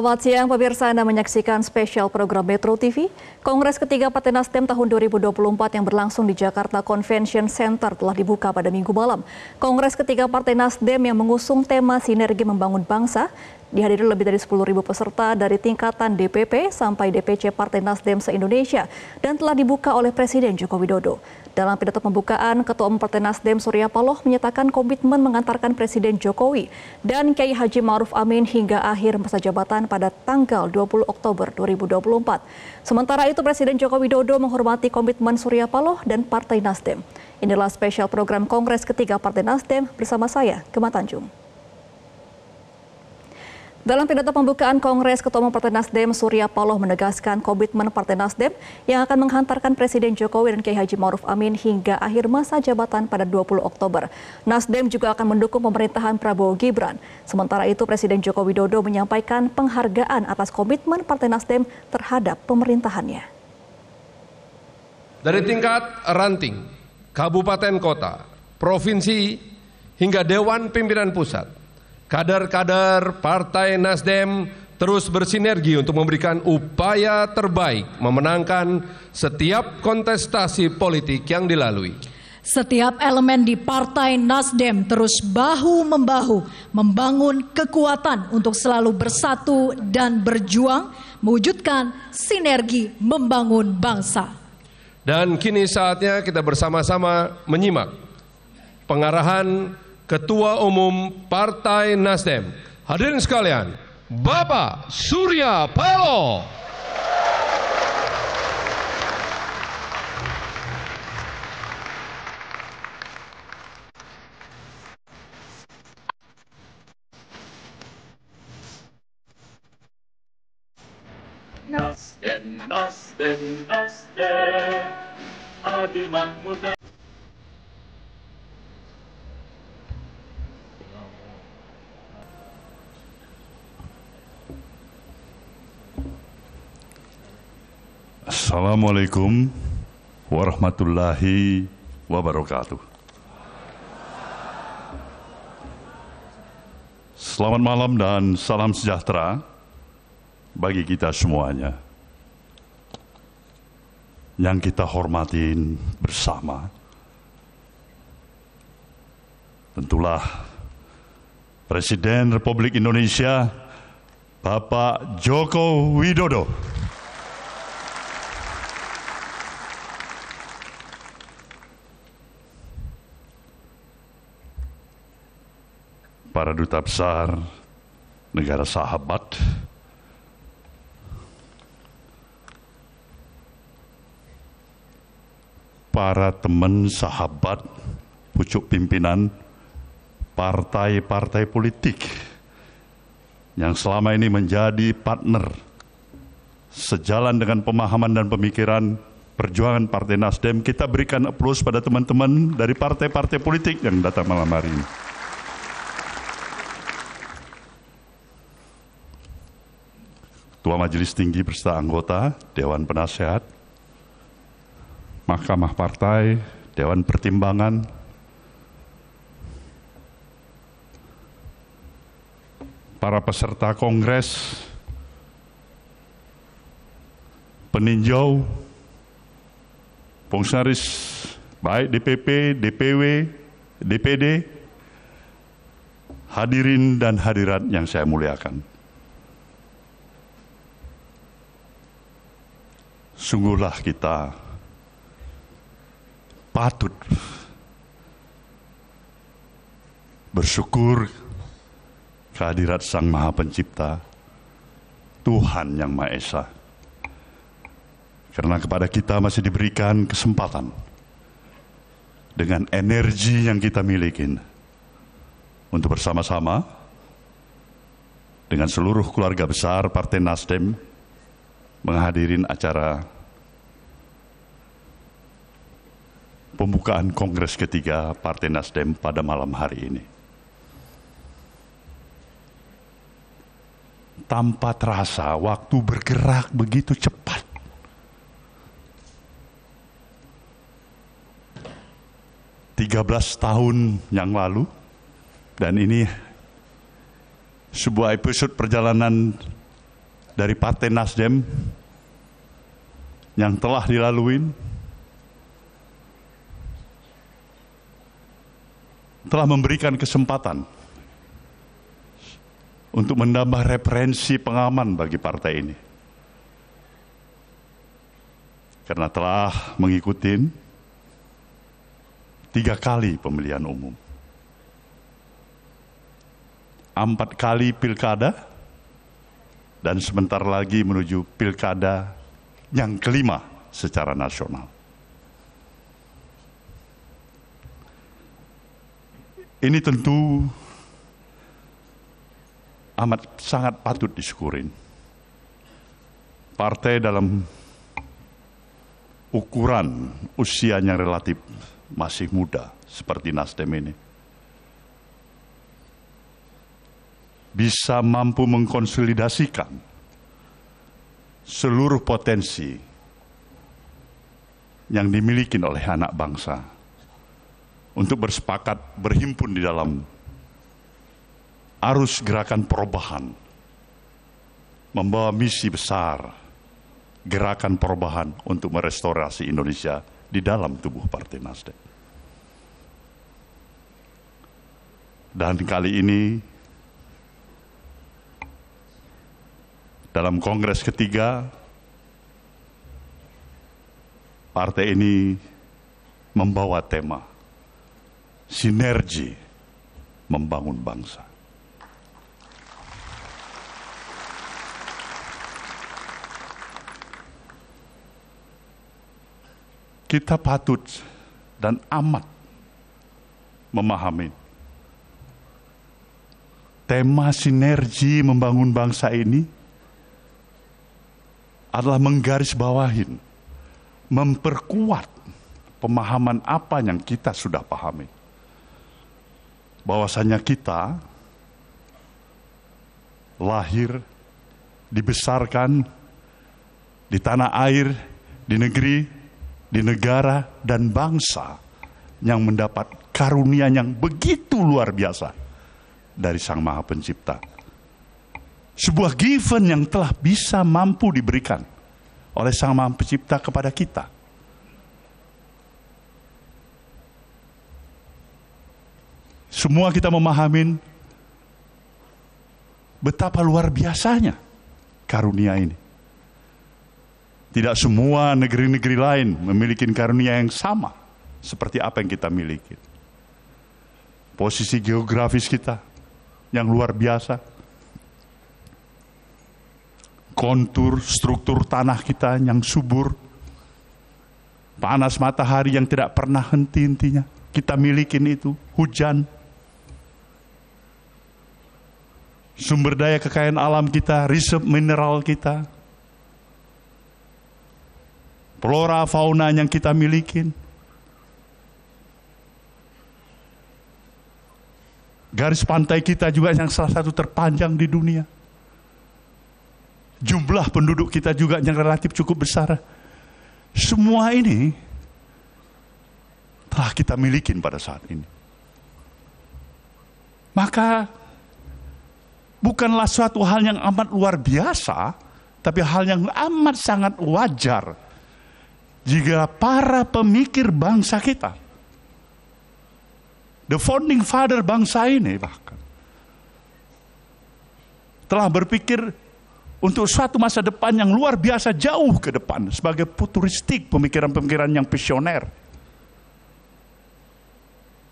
Selamat siang pemirsa Anda menyaksikan spesial program Metro TV. Kongres ketiga Partai Nasdem tahun 2024 yang berlangsung di Jakarta Convention Center telah dibuka pada minggu malam. Kongres ketiga Partai Nasdem yang mengusung tema sinergi membangun bangsa Dihadiri lebih dari 10.000 peserta dari tingkatan DPP sampai DPC Partai Nasdem se-Indonesia dan telah dibuka oleh Presiden Joko Widodo. Dalam pidato pembukaan, Ketua Umum Partai Nasdem Surya Paloh menyatakan komitmen mengantarkan Presiden Jokowi dan Kiai Haji Ma'ruf Amin hingga akhir masa jabatan pada tanggal 20 Oktober 2024. Sementara itu Presiden Joko Widodo menghormati komitmen Surya Paloh dan Partai Nasdem. Inilah spesial program Kongres ketiga Partai Nasdem bersama saya, Kema Tanjung. Dalam pidato pembukaan Kongres Ketua Umum Partai Nasdem, Surya Paloh menegaskan komitmen Partai Nasdem yang akan menghantarkan Presiden Jokowi dan Kiai Haji Maruf Amin hingga akhir masa jabatan pada 20 Oktober. Nasdem juga akan mendukung pemerintahan Prabowo Gibran. Sementara itu Presiden Joko Widodo menyampaikan penghargaan atas komitmen Partai Nasdem terhadap pemerintahannya. Dari tingkat ranting, kabupaten kota, provinsi, hingga Dewan Pimpinan Pusat, kader-kader Partai Nasdem terus bersinergi untuk memberikan upaya terbaik memenangkan setiap kontestasi politik yang dilalui. Setiap elemen di Partai Nasdem terus bahu-membahu membangun kekuatan untuk selalu bersatu dan berjuang mewujudkan sinergi membangun bangsa. Dan kini saatnya kita bersama-sama menyimak pengarahan Ketua Umum Partai Nasdem. Hadirin sekalian, Bapak Surya Paloh. Nasdem, Nasdem, Nasdem, Adi Assalamualaikum warahmatullahi wabarakatuh. Selamat malam dan salam sejahtera bagi kita semuanya. Yang kita hormatin bersama. Tentulah Presiden Republik Indonesia Bapak Joko Widodo. para duta besar negara sahabat para teman sahabat pucuk pimpinan partai-partai politik yang selama ini menjadi partner sejalan dengan pemahaman dan pemikiran perjuangan Partai Nasdem, kita berikan aplaus pada teman-teman dari partai-partai politik yang datang malam hari ini. Ketua Majelis Tinggi berserta anggota, Dewan Penasehat, Mahkamah Partai, Dewan Pertimbangan, para peserta kongres, peninjau, fungsionaris baik DPP, DPW, DPD, hadirin dan hadirat yang saya muliakan. sungguhlah kita patut bersyukur kehadirat Sang Maha Pencipta, Tuhan Yang Maha Esa. Karena kepada kita masih diberikan kesempatan dengan energi yang kita miliki untuk bersama-sama dengan seluruh keluarga besar Partai Nasdem menghadirin acara pembukaan Kongres ketiga Partai Nasdem pada malam hari ini. Tanpa terasa waktu bergerak begitu cepat. Tiga belas tahun yang lalu, dan ini sebuah episode perjalanan dari Partai Nasdem yang telah dilalui, telah memberikan kesempatan untuk menambah referensi pengaman bagi partai ini. Karena telah mengikuti tiga kali pemilihan umum, empat kali pilkada, dan sebentar lagi menuju pilkada yang kelima secara nasional. Ini tentu amat sangat patut disyukurin. Partai dalam ukuran usianya relatif masih muda seperti Nasdem ini bisa mampu mengkonsolidasikan seluruh potensi yang dimiliki oleh anak bangsa untuk bersepakat berhimpun di dalam arus gerakan perubahan membawa misi besar gerakan perubahan untuk merestorasi Indonesia di dalam tubuh Partai Nasdem. Dan kali ini dalam kongres ketiga partai ini membawa tema sinergi membangun bangsa. Kita patut dan amat memahami tema sinergi membangun bangsa ini adalah menggarisbawahi, memperkuat pemahaman apa yang kita sudah pahami. Bahwasanya kita lahir, dibesarkan di tanah air, di negeri, di negara, dan bangsa yang mendapat karunia yang begitu luar biasa dari Sang Maha Pencipta sebuah given yang telah bisa mampu diberikan oleh Sang Maha Pencipta kepada kita. Semua kita memahamin betapa luar biasanya karunia ini. Tidak semua negeri-negeri lain memiliki karunia yang sama seperti apa yang kita miliki. Posisi geografis kita yang luar biasa, kontur struktur tanah kita yang subur, panas matahari yang tidak pernah henti intinya Kita milikin itu, hujan. Sumber daya kekayaan alam kita, riset mineral kita. Flora fauna yang kita milikin. Garis pantai kita juga yang salah satu terpanjang di dunia. Jumlah penduduk kita juga yang relatif cukup besar. Semua ini telah kita milikin pada saat ini. Maka bukanlah suatu hal yang amat luar biasa, tapi hal yang amat sangat wajar jika para pemikir bangsa kita, the founding father bangsa ini bahkan, telah berpikir untuk suatu masa depan yang luar biasa jauh ke depan sebagai futuristik pemikiran-pemikiran yang visioner.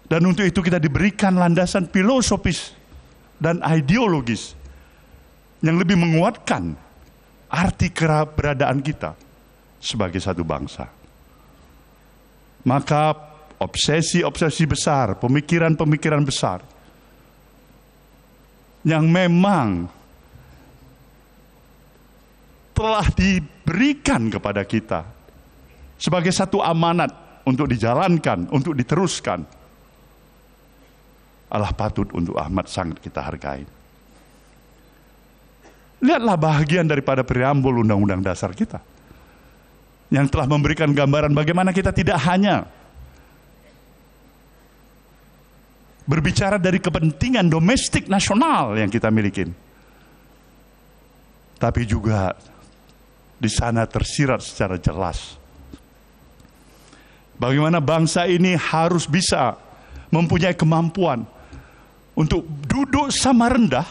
Dan untuk itu kita diberikan landasan filosofis dan ideologis yang lebih menguatkan arti keberadaan kita sebagai satu bangsa. Maka obsesi-obsesi besar, pemikiran-pemikiran besar yang memang telah diberikan kepada kita sebagai satu amanat untuk dijalankan, untuk diteruskan. Allah patut untuk Ahmad sangat kita hargai. Lihatlah bahagian daripada preambul undang-undang dasar kita. Yang telah memberikan gambaran bagaimana kita tidak hanya berbicara dari kepentingan domestik nasional yang kita miliki. Tapi juga di sana tersirat secara jelas. Bagaimana bangsa ini harus bisa mempunyai kemampuan untuk duduk sama rendah,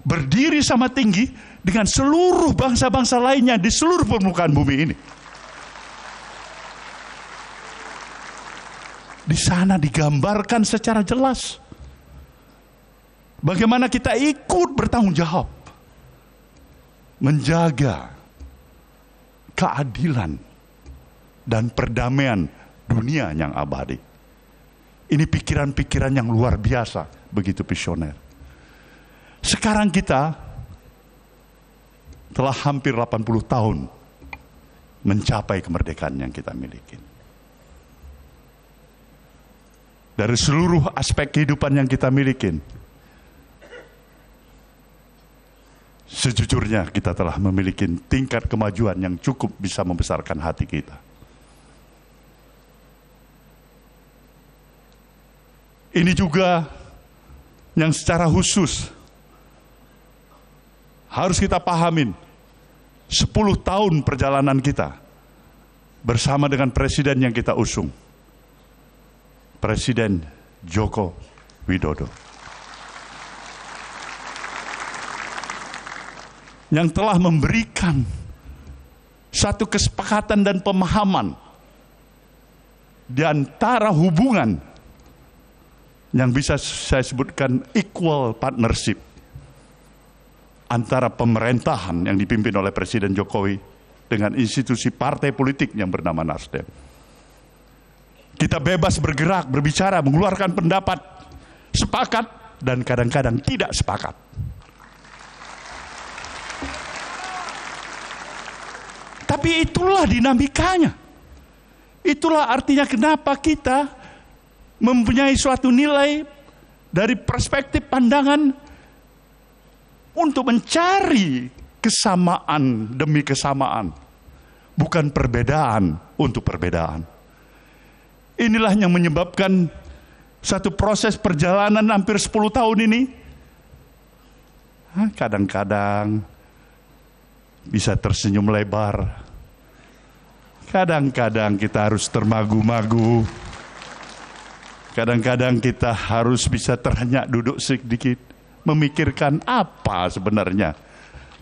berdiri sama tinggi dengan seluruh bangsa-bangsa lainnya di seluruh permukaan bumi ini. Di sana digambarkan secara jelas bagaimana kita ikut bertanggung jawab menjaga keadilan dan perdamaian dunia yang abadi. Ini pikiran-pikiran yang luar biasa, begitu visioner. Sekarang kita telah hampir 80 tahun mencapai kemerdekaan yang kita miliki. Dari seluruh aspek kehidupan yang kita miliki, Sejujurnya kita telah memiliki tingkat kemajuan yang cukup bisa membesarkan hati kita. Ini juga yang secara khusus harus kita pahamin. 10 tahun perjalanan kita bersama dengan presiden yang kita usung. Presiden Joko Widodo. yang telah memberikan satu kesepakatan dan pemahaman di antara hubungan yang bisa saya sebutkan equal partnership antara pemerintahan yang dipimpin oleh Presiden Jokowi dengan institusi partai politik yang bernama Nasdem. Kita bebas bergerak, berbicara, mengeluarkan pendapat, sepakat dan kadang-kadang tidak sepakat. Tapi itulah dinamikanya. Itulah artinya kenapa kita mempunyai suatu nilai dari perspektif pandangan untuk mencari kesamaan demi kesamaan, bukan perbedaan untuk perbedaan. Inilah yang menyebabkan satu proses perjalanan hampir 10 tahun ini kadang-kadang bisa tersenyum lebar, Kadang-kadang kita harus termagu-magu. Kadang-kadang kita harus bisa terhanyak duduk sedikit. Memikirkan apa sebenarnya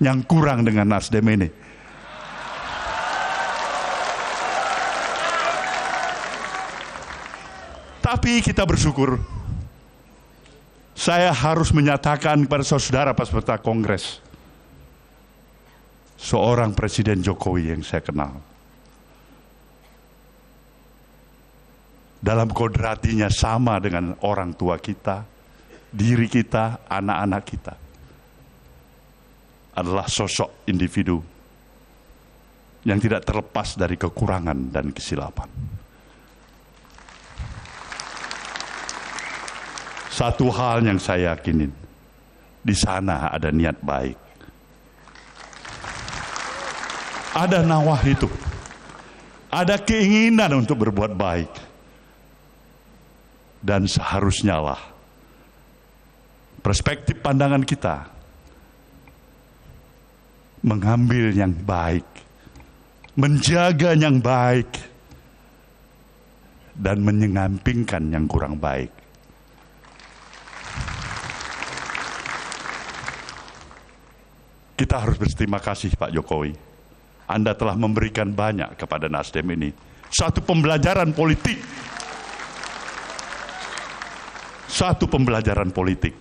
yang kurang dengan Nasdem ini. Tapi kita bersyukur. Saya harus menyatakan kepada saudara pas peserta kongres. Seorang Presiden Jokowi yang saya kenal dalam kodratinya sama dengan orang tua kita, diri kita, anak-anak kita. Adalah sosok individu yang tidak terlepas dari kekurangan dan kesilapan. Satu hal yang saya yakinin, di sana ada niat baik. Ada nawah itu. Ada keinginan untuk berbuat baik dan seharusnya lah perspektif pandangan kita mengambil yang baik, menjaga yang baik, dan menyengampingkan yang kurang baik. Kita harus berterima kasih Pak Jokowi. Anda telah memberikan banyak kepada Nasdem ini. Satu pembelajaran politik satu pembelajaran politik.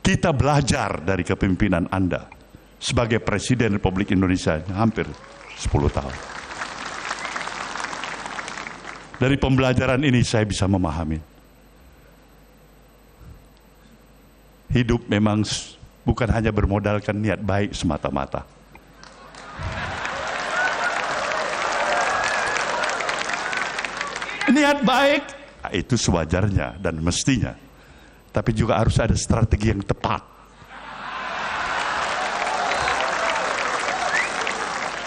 Kita belajar dari kepemimpinan Anda sebagai Presiden Republik Indonesia hampir 10 tahun. Dari pembelajaran ini saya bisa memahami. Hidup memang bukan hanya bermodalkan niat baik semata-mata. Niat baik itu sewajarnya dan mestinya. Tapi juga harus ada strategi yang tepat.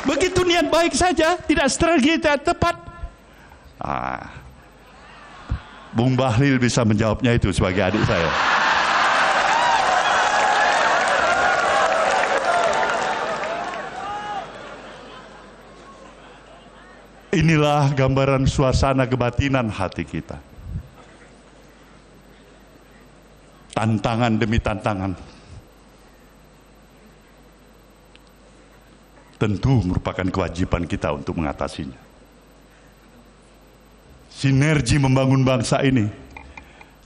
Begitu niat baik saja, tidak strategi tidak tepat. Ah. Bung Bahlil bisa menjawabnya itu sebagai adik saya. Inilah gambaran suasana kebatinan hati kita. Tantangan demi tantangan. Tentu merupakan kewajiban kita untuk mengatasinya. Sinergi membangun bangsa ini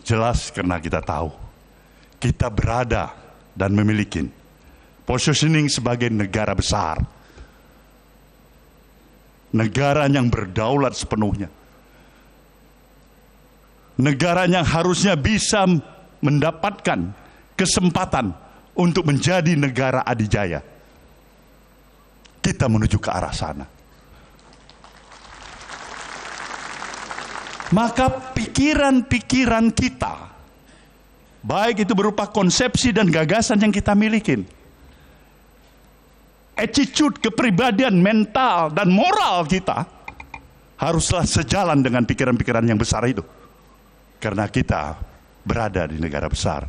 jelas karena kita tahu kita berada dan memiliki positioning sebagai negara besar Negara yang berdaulat sepenuhnya. Negara yang harusnya bisa mendapatkan kesempatan untuk menjadi negara adijaya. Kita menuju ke arah sana. Maka pikiran-pikiran kita, baik itu berupa konsepsi dan gagasan yang kita milikin, attitude, kepribadian, mental, dan moral kita haruslah sejalan dengan pikiran-pikiran yang besar itu. Karena kita berada di negara besar.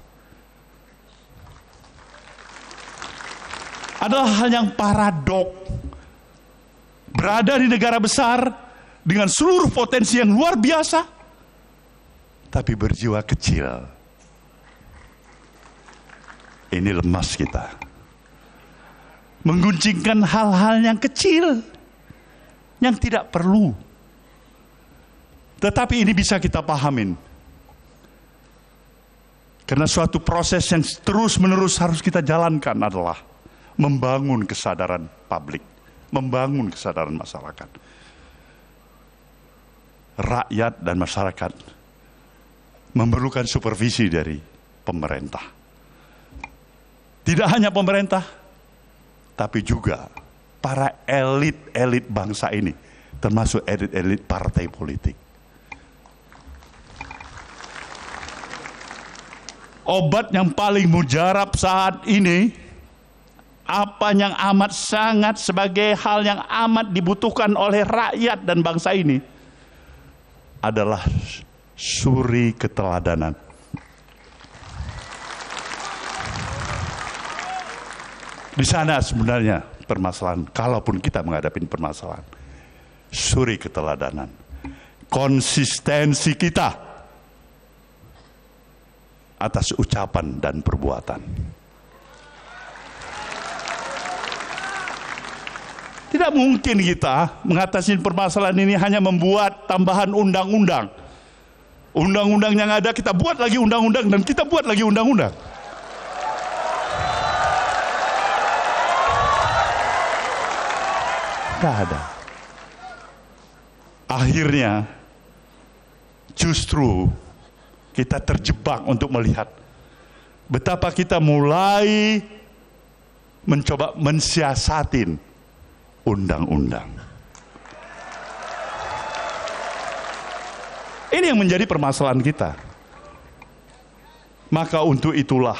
Adalah hal yang paradok. Berada di negara besar dengan seluruh potensi yang luar biasa, tapi berjiwa kecil. Ini lemas kita mengguncingkan hal-hal yang kecil yang tidak perlu. Tetapi ini bisa kita pahamin. Karena suatu proses yang terus-menerus harus kita jalankan adalah membangun kesadaran publik, membangun kesadaran masyarakat. Rakyat dan masyarakat memerlukan supervisi dari pemerintah. Tidak hanya pemerintah, tapi juga para elit-elit bangsa ini, termasuk elit-elit partai politik. Obat yang paling mujarab saat ini, apa yang amat sangat sebagai hal yang amat dibutuhkan oleh rakyat dan bangsa ini, adalah suri keteladanan Di sana sebenarnya permasalahan, kalaupun kita menghadapi permasalahan, suri keteladanan, konsistensi kita atas ucapan dan perbuatan. Tidak mungkin kita mengatasi permasalahan ini hanya membuat tambahan undang-undang. Undang-undang yang ada kita buat lagi undang-undang dan kita buat lagi undang-undang. Gak ada. Akhirnya justru kita terjebak untuk melihat betapa kita mulai mencoba mensiasatin undang-undang. Ini yang menjadi permasalahan kita. Maka untuk itulah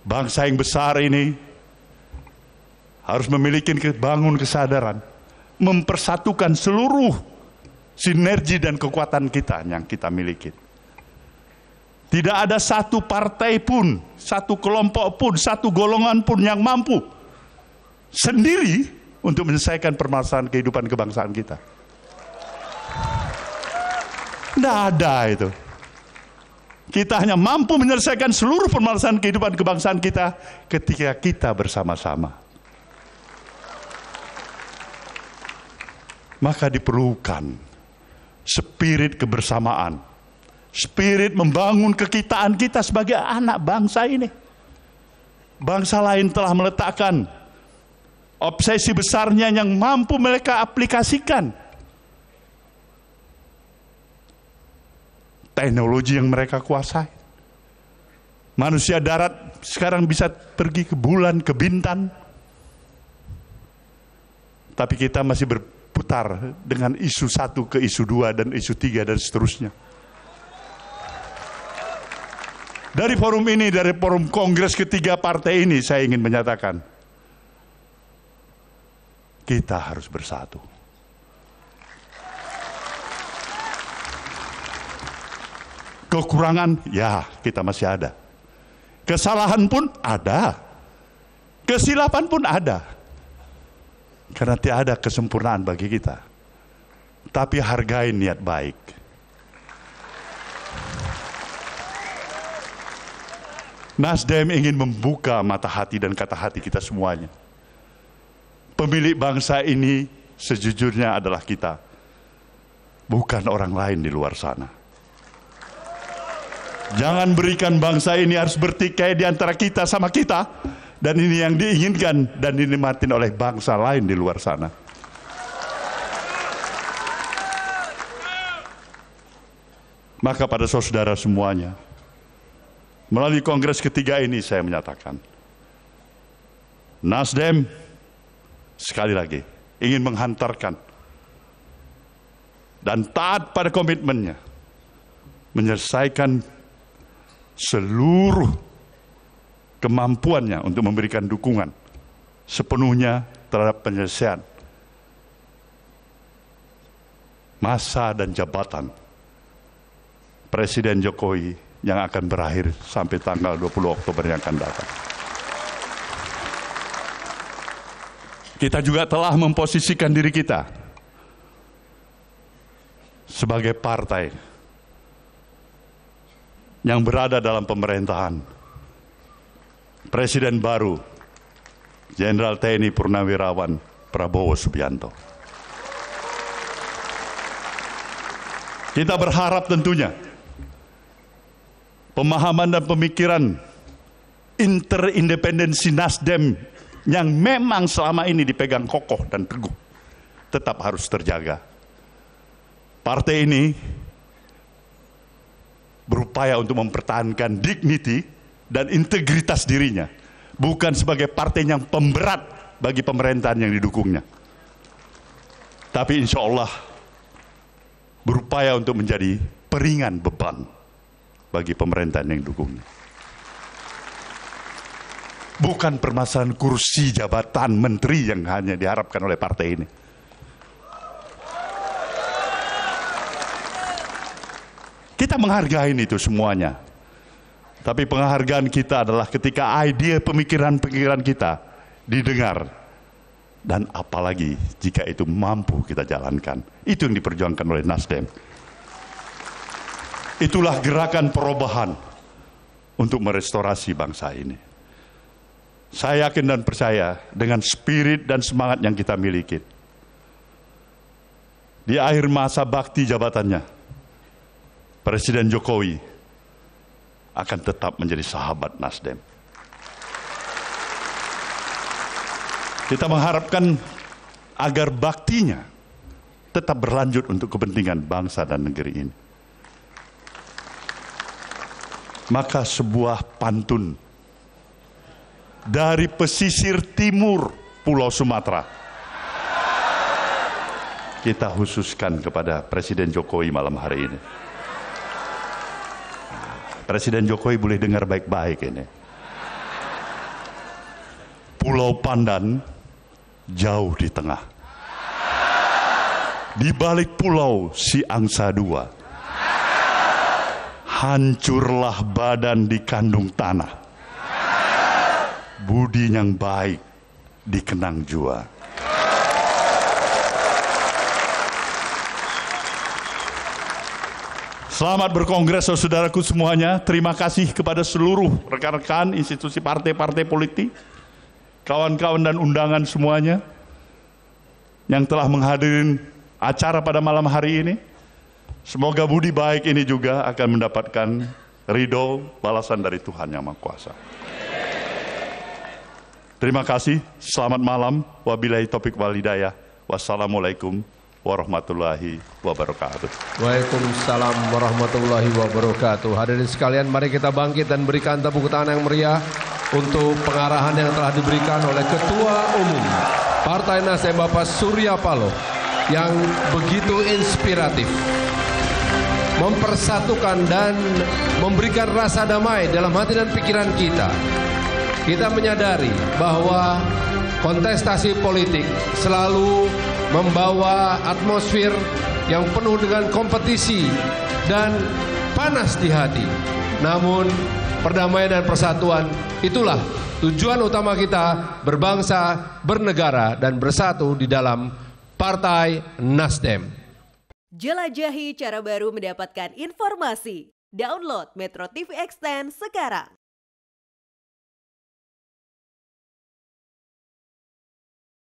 bangsa yang besar ini harus memiliki bangun kesadaran, mempersatukan seluruh sinergi dan kekuatan kita yang kita miliki. Tidak ada satu partai pun, satu kelompok pun, satu golongan pun yang mampu sendiri untuk menyelesaikan permasalahan kehidupan kebangsaan kita. Tidak ada itu. Kita hanya mampu menyelesaikan seluruh permasalahan kehidupan kebangsaan kita ketika kita bersama-sama. maka diperlukan spirit kebersamaan. Spirit membangun kekitaan kita sebagai anak bangsa ini. Bangsa lain telah meletakkan obsesi besarnya yang mampu mereka aplikasikan. Teknologi yang mereka kuasai. Manusia darat sekarang bisa pergi ke bulan, ke bintan. Tapi kita masih ber, putar dengan isu satu ke isu dua dan isu tiga dan seterusnya. Dari forum ini, dari forum kongres ketiga partai ini, saya ingin menyatakan, kita harus bersatu. Kekurangan, ya kita masih ada. Kesalahan pun ada. Kesilapan pun ada karena tiada kesempurnaan bagi kita. Tapi hargai niat baik. Nasdem ingin membuka mata hati dan kata hati kita semuanya. Pemilik bangsa ini sejujurnya adalah kita, bukan orang lain di luar sana. Jangan berikan bangsa ini harus bertikai di antara kita sama kita. Dan ini yang diinginkan dan dinikmatin oleh bangsa lain di luar sana. Maka pada saudara semuanya, melalui kongres ketiga ini saya menyatakan, Nasdem sekali lagi ingin menghantarkan dan taat pada komitmennya menyelesaikan seluruh kemampuannya untuk memberikan dukungan sepenuhnya terhadap penyelesaian masa dan jabatan Presiden Jokowi yang akan berakhir sampai tanggal 20 Oktober yang akan datang. Kita juga telah memposisikan diri kita sebagai partai yang berada dalam pemerintahan Presiden baru, Jenderal TNI Purnawirawan Prabowo Subianto. Kita berharap tentunya pemahaman dan pemikiran interindependensi Nasdem yang memang selama ini dipegang kokoh dan teguh tetap harus terjaga. Partai ini berupaya untuk mempertahankan dignity dan integritas dirinya, bukan sebagai partai yang pemberat bagi pemerintahan yang didukungnya. Tapi insya Allah berupaya untuk menjadi peringan beban bagi pemerintahan yang didukungnya. Bukan permasalahan kursi jabatan menteri yang hanya diharapkan oleh partai ini. Kita menghargai itu semuanya. Tapi penghargaan kita adalah ketika ide pemikiran-pemikiran kita didengar. Dan apalagi jika itu mampu kita jalankan. Itu yang diperjuangkan oleh Nasdem. Itulah gerakan perubahan untuk merestorasi bangsa ini. Saya yakin dan percaya dengan spirit dan semangat yang kita miliki. Di akhir masa bakti jabatannya, Presiden Jokowi akan tetap menjadi sahabat Nasdem. Kita mengharapkan agar baktinya tetap berlanjut untuk kepentingan bangsa dan negeri ini. Maka sebuah pantun dari pesisir timur Pulau Sumatera kita khususkan kepada Presiden Jokowi malam hari ini. Presiden Jokowi boleh dengar baik-baik ini. Pulau Pandan jauh di tengah. Di balik pulau si angsa dua. Hancurlah badan di kandung tanah. Budi yang baik dikenang jua. Selamat berkongres saudaraku semuanya. Terima kasih kepada seluruh rekan-rekan institusi partai-partai politik, kawan-kawan dan undangan semuanya yang telah menghadiri acara pada malam hari ini. Semoga budi baik ini juga akan mendapatkan ridho balasan dari Tuhan Yang Maha Kuasa. Terima kasih. Selamat malam. Wabillahi topik walidayah. Wassalamualaikum warahmatullahi wabarakatuh. Waalaikumsalam warahmatullahi wabarakatuh. Hadirin sekalian, mari kita bangkit dan berikan tepuk tangan yang meriah untuk pengarahan yang telah diberikan oleh Ketua Umum Partai Nasdem Bapak Surya Paloh yang begitu inspiratif mempersatukan dan memberikan rasa damai dalam hati dan pikiran kita. Kita menyadari bahwa kontestasi politik selalu membawa atmosfer yang penuh dengan kompetisi dan panas di hati. Namun, perdamaian dan persatuan itulah tujuan utama kita berbangsa, bernegara, dan bersatu di dalam Partai Nasdem. Jelajahi cara baru mendapatkan informasi. Download Metro TV Extend sekarang.